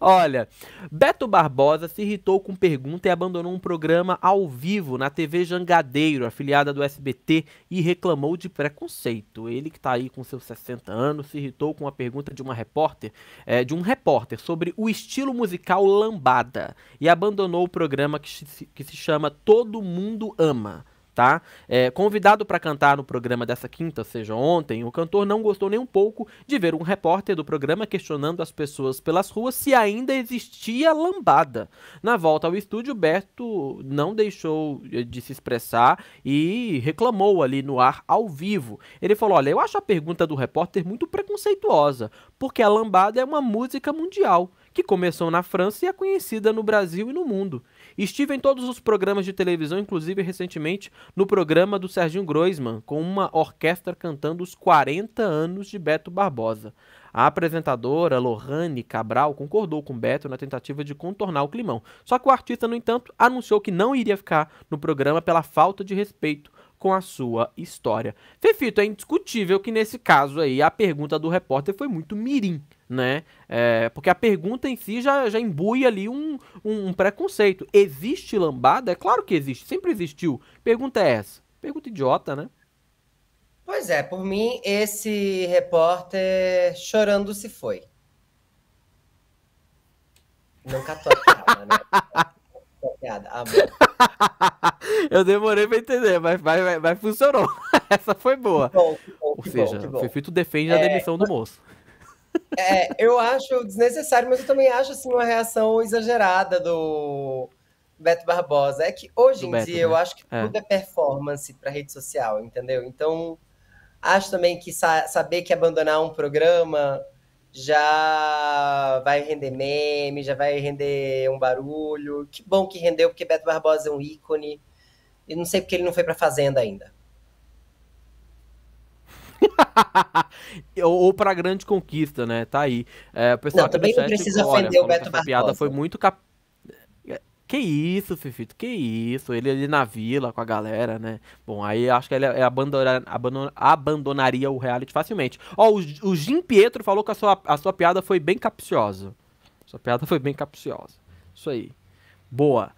Olha, Beto Barbosa se irritou com pergunta e abandonou um programa ao vivo na TV Jangadeiro, afiliada do SBT, e reclamou de preconceito. Ele que está aí com seus 60 anos se irritou com a pergunta de uma repórter, é, de um repórter sobre o estilo musical lambada e abandonou o programa que, que se chama Todo Mundo Ama tá? É, convidado para cantar no programa dessa quinta, seja ontem, o cantor não gostou nem um pouco de ver um repórter do programa questionando as pessoas pelas ruas se ainda existia lambada. Na volta ao estúdio, Beto não deixou de se expressar e reclamou ali no ar ao vivo. Ele falou: "Olha, eu acho a pergunta do repórter muito preconceituosa, porque a lambada é uma música mundial." que começou na França e é conhecida no Brasil e no mundo. Estive em todos os programas de televisão, inclusive recentemente no programa do Serginho Groisman, com uma orquestra cantando os 40 anos de Beto Barbosa. A apresentadora Lohane Cabral concordou com Beto na tentativa de contornar o climão. Só que o artista, no entanto, anunciou que não iria ficar no programa pela falta de respeito com a sua história. Fefito, é indiscutível que nesse caso aí a pergunta do repórter foi muito mirim, né? É, porque a pergunta em si já, já imbui ali um, um, um preconceito. Existe lambada? É claro que existe, sempre existiu. Pergunta é essa. Pergunta idiota, né? Pois é, por mim, esse repórter chorando se foi. Nunca catou a piada, né? a piada, amor. Eu demorei pra entender, mas, mas, mas, funcionou. Essa foi boa. Que bom, que bom, Ou seja, bom, o Fefito defende é... a demissão do moço. É, eu acho desnecessário, mas eu também acho assim, uma reação exagerada do Beto Barbosa. É que hoje do em Beto, dia né? eu acho que é. tudo é, performance para rede social, entendeu? Então, acho também que sa saber que abandonar um programa já vai render meme, já vai render um barulho. Que bom que rendeu, porque Beto Barbosa é um ícone. Eu não sei porque ele não foi pra Fazenda ainda. ou para grande conquista, né? Tá aí. É, pessoal, não, também não precisa ofender olha, o Beto Barbosa. piada foi muito cap... É, que isso, Fifito, que isso. Ele ali na vila com a galera, né? Bom, aí acho que ele abandonar, abandon, abandonaria o reality facilmente. Ó, o, o Jim Pietro falou que a sua, a sua piada foi bem capciosa. Sua piada foi bem capciosa. Isso aí. Boa.